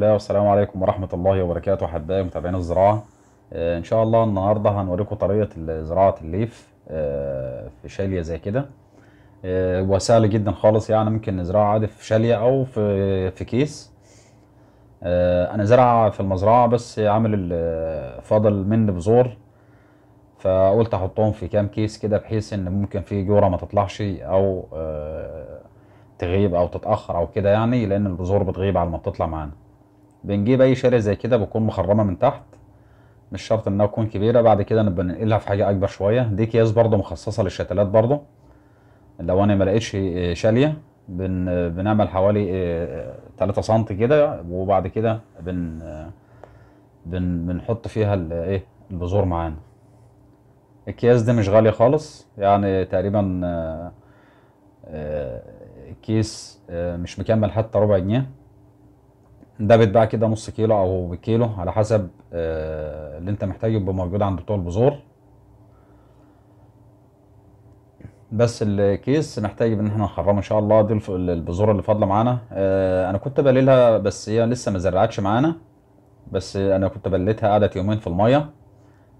الله والسلام عليكم ورحمة الله وبركاته أحبائي متابعين الزراعة آه، إن شاء الله النهاردة هنوريكم طريقة زراعة الليف آه، في شالية زي كده آه، وسهل جدا خالص يعني ممكن نزرعه عادي في شالية أو في في كيس أنا زرع في المزرعة بس عامل فاضل من بذور فقلت أحطهم في كام كيس كده بحيث إن ممكن في جورة ما تطلعش أو تغيب او تتاخر او كده يعني لان البذور بتغيب على ما بتطلع معانا بنجيب اي شارع زي كده بتكون مخرمه من تحت مش شرط انها تكون كبيره بعد كده نبقى ننقلها في حاجه اكبر شويه دي اكياس برضو مخصصه للشتلات برضو لو انا ما لقيتش آه، شاليه بن آه، بنعمل حوالي 3 آه، سم كده وبعد كده بن بن بنحط فيها الايه البذور معانا الكياس دي مش غاليه خالص يعني تقريبا كيس مش مكمل حتى ربع جنيه ده بيتباع كده نص كيلو او بكيلو على حسب آه، اللي انت محتاجه يبقى موجود عند بتوع البذور بس الكيس نحتاج ان احنا نخرمه ان شاء الله دي البذور اللي فاضله معانا آه، انا كنت بليلها بس هي لسه ما زرعتش معانا بس انا كنت بليتها قعدت يومين في الميه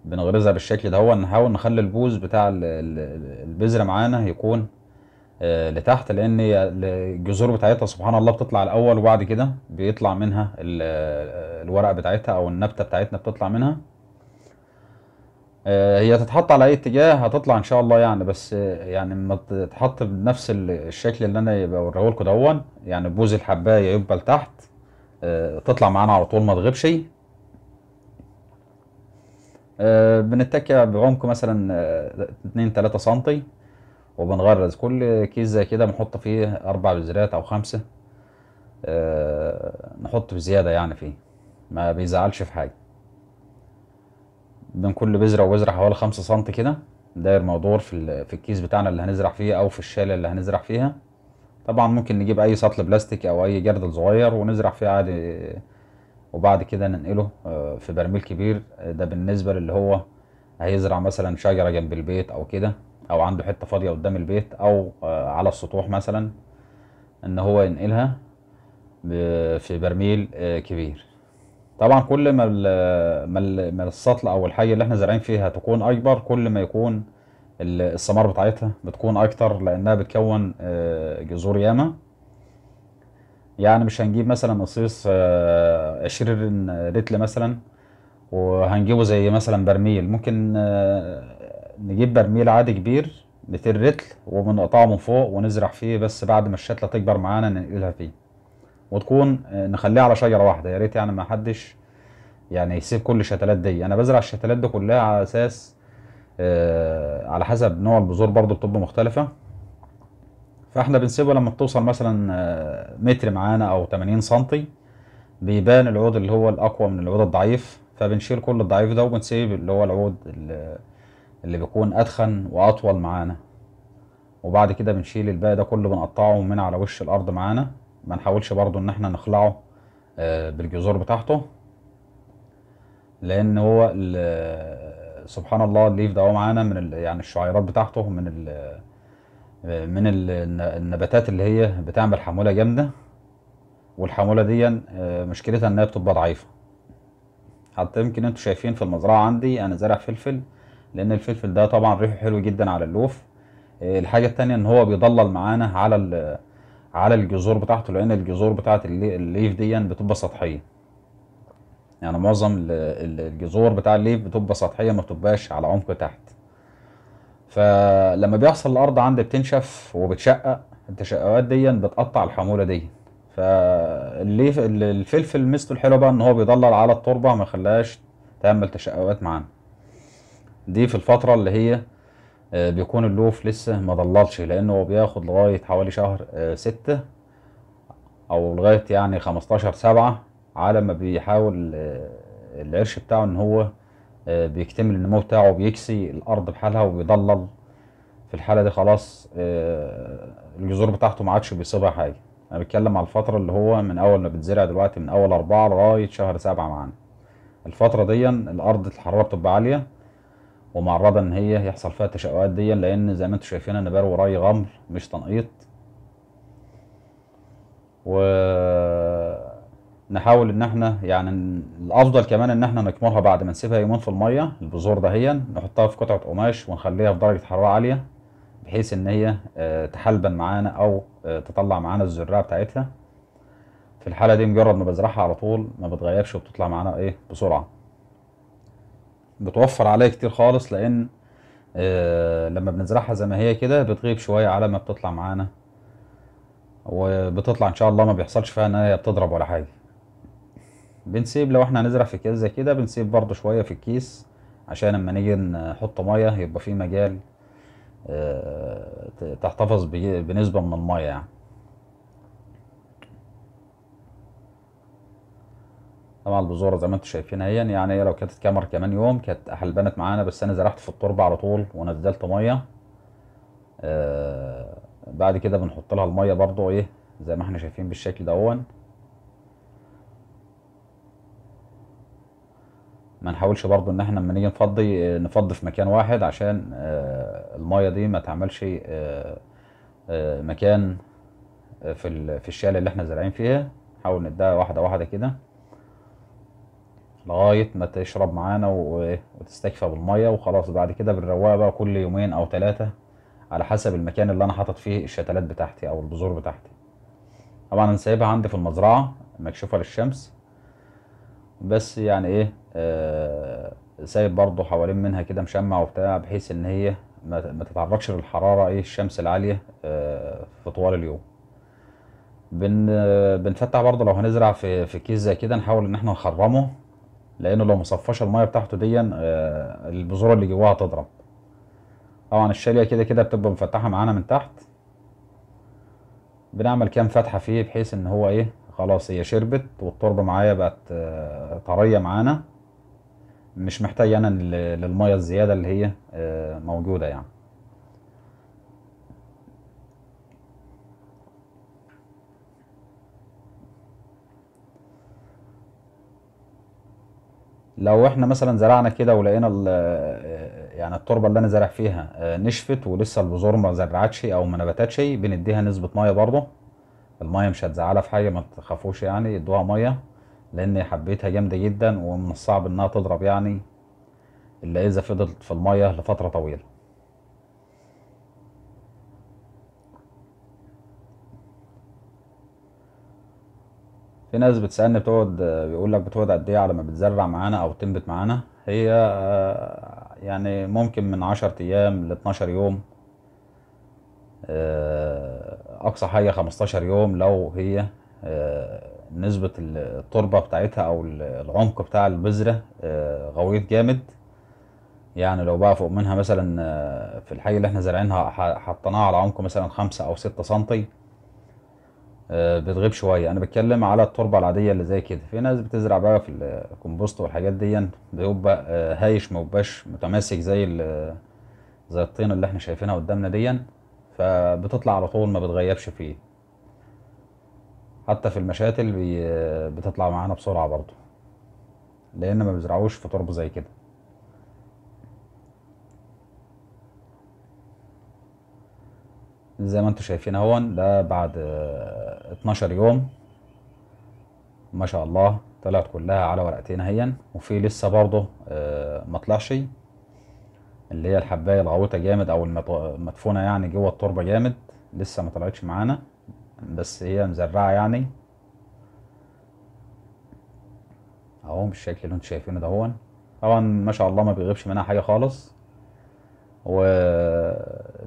بنغرزها بالشكل ده هو نحاول نخلي البوز بتاع البذر معانا يكون آه، لتحت لان الجذور بتاعتها سبحان الله بتطلع الاول وبعد كده بيطلع منها آه، الورقه بتاعتها او النبته بتاعتنا بتطلع منها آه، هي تتحط على اي اتجاه هتطلع ان شاء الله يعني بس يعني لما تتحط بنفس الشكل اللي انا بوريه لكم دون يعني بوز الحبايه يبقى لتحت تطلع معانا على طول ما تغيبش بنتكي بعمق مثلا 2 3 سم وبنغرز كل كيس زي كده بنحط فيه اربع بذرات او خمسه أه نحط بزياده يعني فيه ما بيزعلش في حاجه بين كل بذره وبذره حوالي خمسة سم كده داير مدور في في الكيس بتاعنا اللي هنزرع فيه او في الشاله اللي هنزرع فيها طبعا ممكن نجيب اي سطل بلاستيك او اي جردل صغير ونزرع فيه عادي وبعد كده ننقله آه، في برميل كبير ده بالنسبه للي هو هيزرع مثلا شجره جنب البيت او كده او عنده حته فاضيه قدام البيت او آه، على السطوح مثلا ان هو ينقلها في برميل آه، كبير طبعا كل ما ما السطل او الحاجه اللي احنا زارعين فيها تكون اكبر كل ما يكون الثمار بتاعتها بتكون اكتر لانها بتكون آه، جذور ياما يعني مش هنجيب مثلا قصيص عشرين رتل مثلا وهنجيبه زي مثلا برميل ممكن نجيب برميل عادي كبير 200 رتل وبنقطعه من فوق ونزرع فيه بس بعد ما الشتلة تكبر معانا ننقلها فيه وتكون آه، نخليها على شجرة واحدة يا ريت يعني ما حدش يعني يسيب كل الشتلات دي انا بزرع الشتلات دي كلها على اساس آه على حسب نوع البذور برضو بتبقى مختلفة فاحنا بنسيبها لما بتوصل مثلا آه، متر معانا او 80 سنتي بيبان العود اللي هو الاقوى من العود الضعيف فبنشيل كل الضعيف ده وبنسيب اللي هو العود اللي اللي بيكون أدخن وأطول معانا وبعد كده بنشيل الباقي ده كله بنقطعه من على وش الأرض معانا ما نحاولش برضو إن احنا نخلعه آه، بالجذور بتاعته لأن هو سبحان الله الليف ده هو معانا من يعني الشعيرات بتاعته من الـ من النباتات اللي هي بتعمل حمولة جامدة والحمولة دي آه، مشكلتها انها بتبقى ضعيفة حتى يمكن انتوا شايفين في المزرعة عندي انا زارع فلفل لان الفلفل ده طبعا ريحه حلو جدا على اللوف آه، الحاجه الثانيه ان هو بيضلل معانا على على الجذور بتاعته لان الجذور بتاعه الليف دي بتبقى سطحيه يعني معظم الجذور بتاع الليف بتبقى سطحيه ما بتبقاش على عمق تحت فلما بيحصل الارض عندي بتنشف وبتشقق التشققات دي بتقطع الحموله دي فالليف الفلفل ميزته الحلوه بقى ان هو بيضلل على التربه ما يخليهاش تعمل تشققات معانا دي في الفترة اللي هي آه، بيكون اللوف لسه ما ضللش لأنه هو بياخد لغاية حوالي شهر آه، ستة أو لغاية يعني خمستاشر سبعة على ما بيحاول آه، العرش بتاعه إن هو بيكتمل النمو بتاعه بيكسي الأرض بحالها وبيضلل في الحالة دي خلاص الجذور بتاعته ما عادش بيصيبها حاجة أنا بتكلم على الفترة اللي هو من أول ما بتزرع دلوقتي من أول أربعة لغاية شهر سبعة معانا الفترة دي الأرض الحرارة بتبقى عالية ومعرضه ان هي يحصل فيها التشققات دي لان زي ما انتم شايفين انا بار وراي غمر مش تنقيط ونحاول ان احنا يعني الافضل كمان ان احنا نكمرها بعد ما نسيبها يومين في الميه البذور دهيا نحطها في قطعه قماش ونخليها في درجه حراره عاليه بحيث ان هي آه، تحلبن معانا او آه، تطلع معانا الزراعه بتاعتها في الحاله دي مجرد ما بزرعها على طول ما بتغيبش وبتطلع معانا ايه بسرعه بتوفر عليا كتير خالص لان آه لما بنزرعها زي ما هي كده بتغيب شويه على ما بتطلع معانا وبتطلع ان شاء الله ما بيحصلش فيها ان هي بتضرب ولا حاجه بنسيب لو احنا هنزرع في كيس زي كده بنسيب برضو شويه في الكيس عشان اما نيجي نحط ميه يبقى في مجال آه تحتفظ بنسبه من الميه يعني طبعا البذوره زي ما انتم شايفين اهي يعني لو كانت اتكمر كمان يوم كانت حلبانت معانا بس انا زرعت في التربه على طول ونزلت ميه آه بعد كده بنحط لها الميه برضو ايه زي ما احنا شايفين بالشكل اهون ما نحاولش برضو ان احنا لما نيجي نفضي آه، نفضي في مكان واحد عشان آه الميه دي ما تعملش آه آه مكان آه، في في الشال اللي احنا زارعين فيها نحاول نديها واحده واحده كده لغايه ما تشرب معانا وتستكفى بالميه وخلاص بعد كده بنروقها بقى كل يومين او ثلاثه على حسب المكان اللي انا حاطط فيه الشتلات بتاعتي او البذور بتاعتي طبعا انا سايبها عندي في المزرعه مكشوفه للشمس بس يعني ايه آه سايب برضه حوالين منها كده مشمع وبتاع بحيث ان هي ما تتعرضش للحراره ايه الشمس العاليه آه في طوال اليوم بن بنفتح برضه لو هنزرع في في كيس زي كده نحاول ان احنا نخرمه لانه لو مصفاش الميه بتاعته دي آه، البذور اللي جواها تضرب طبعا الشاليه كده كده بتبقى مفتحه معانا من تحت بنعمل كام فتحه فيه بحيث ان هو ايه خلاص هي شربت والتربه معايا بقت آه، طريه معانا مش محتاج انا للميه الزياده اللي هي آه، موجوده يعني لو احنا مثلا زرعنا كده ولقينا يعني التربه اللي انا زارع فيها آه، نشفت ولسه البذور ما زرعتش او ما نبتتش بنديها نسبه ميه برضه الميه مش هتزعلها في حاجه ما تخافوش يعني ادوها ميه لان حبيتها جامده جدا ومن الصعب انها تضرب يعني الا اذا فضلت في الميه لفتره طويله في ناس بتسالني بتقعد بيقول لك بتقعد قد ايه على ما بتزرع معانا او تنبت معانا هي آه، يعني ممكن من عشر ايام ل 12 يوم آه، اقصى حاجه 15 يوم لو هي آه، نسبه التربه بتاعتها او العمق بتاع البذره غويط جامد يعني لو بقى فوق منها مثلا في الحي اللي احنا زارعينها حطيناها على عمق مثلا خمسة او ستة سنتي بتغيب شويه انا بتكلم على التربه العاديه اللي زي كده في ناس بتزرع بقى في الكمبوست والحاجات دي بيبقى هايش مبقاش متماسك زي زي الطين اللي احنا شايفينها قدامنا دي فبتطلع على طول ما بتغيبش فيه حتى في المشاتل بتطلع معانا بسرعه برضو لان ما بزرعوش في تربه زي كده زي ما انتم شايفين اهون ده بعد 12 آه، يوم ما شاء الله طلعت كلها على ورقتين اهين وفي لسه برضه آه، ما طلعش اللي هي الحبايه الغويطه جامد او المدفونه يعني جوه التربه جامد لسه ما طلعتش معانا بس هي مزرعه يعني اهو بالشكل اللي انتم شايفينه دهون طبعا ما شاء الله ما بيغيبش منها حاجه خالص و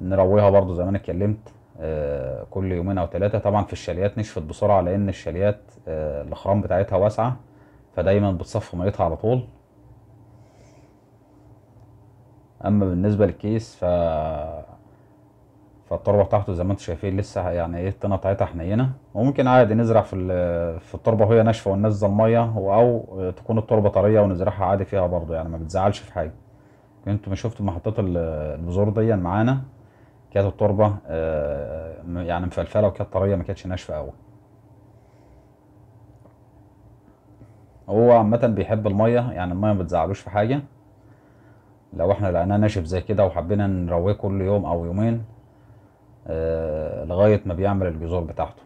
نرويها برضو زي ما انا اتكلمت آه، كل يومين او ثلاثه طبعا في الشاليات نشفت بسرعه لان الشاليات آه، الاخرام بتاعتها واسعه فدايما بتصفي ميتها على طول اما بالنسبه للكيس ف فالتربه بتاعته زي ما انتم شايفين لسه يعني ايه الطينه بتاعتها حنينه وممكن عادي نزرع في في التربه وهي ناشفه وننزل ميه او تكون التربه طريه ونزرعها عادي فيها برضه يعني ما بتزعلش في حاجه انتوا ما شفتوا محطات البذور دي معانا كانت التربه آه، يعني مفلفله وكانت طريه ما كانتش ناشفه أوي هو عامه بيحب الميه يعني الميه ما بتزعلوش في حاجه لو احنا لقيناه ناشف زي كده وحبينا نرويه كل يوم او يومين آه، لغايه ما بيعمل الجذور بتاعته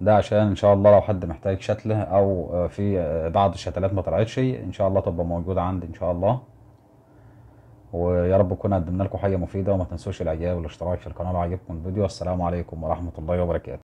ده عشان ان شاء الله لو حد محتاج شتله او في آه، بعض الشتلات ما طلعتش ان شاء الله تبقى موجوده عندي ان شاء الله ويا رب كنا قدمنا لكم حاجه مفيده وما تنسوش الاعجاب والاشتراك في القناه لو عجبكم الفيديو والسلام عليكم ورحمه الله وبركاته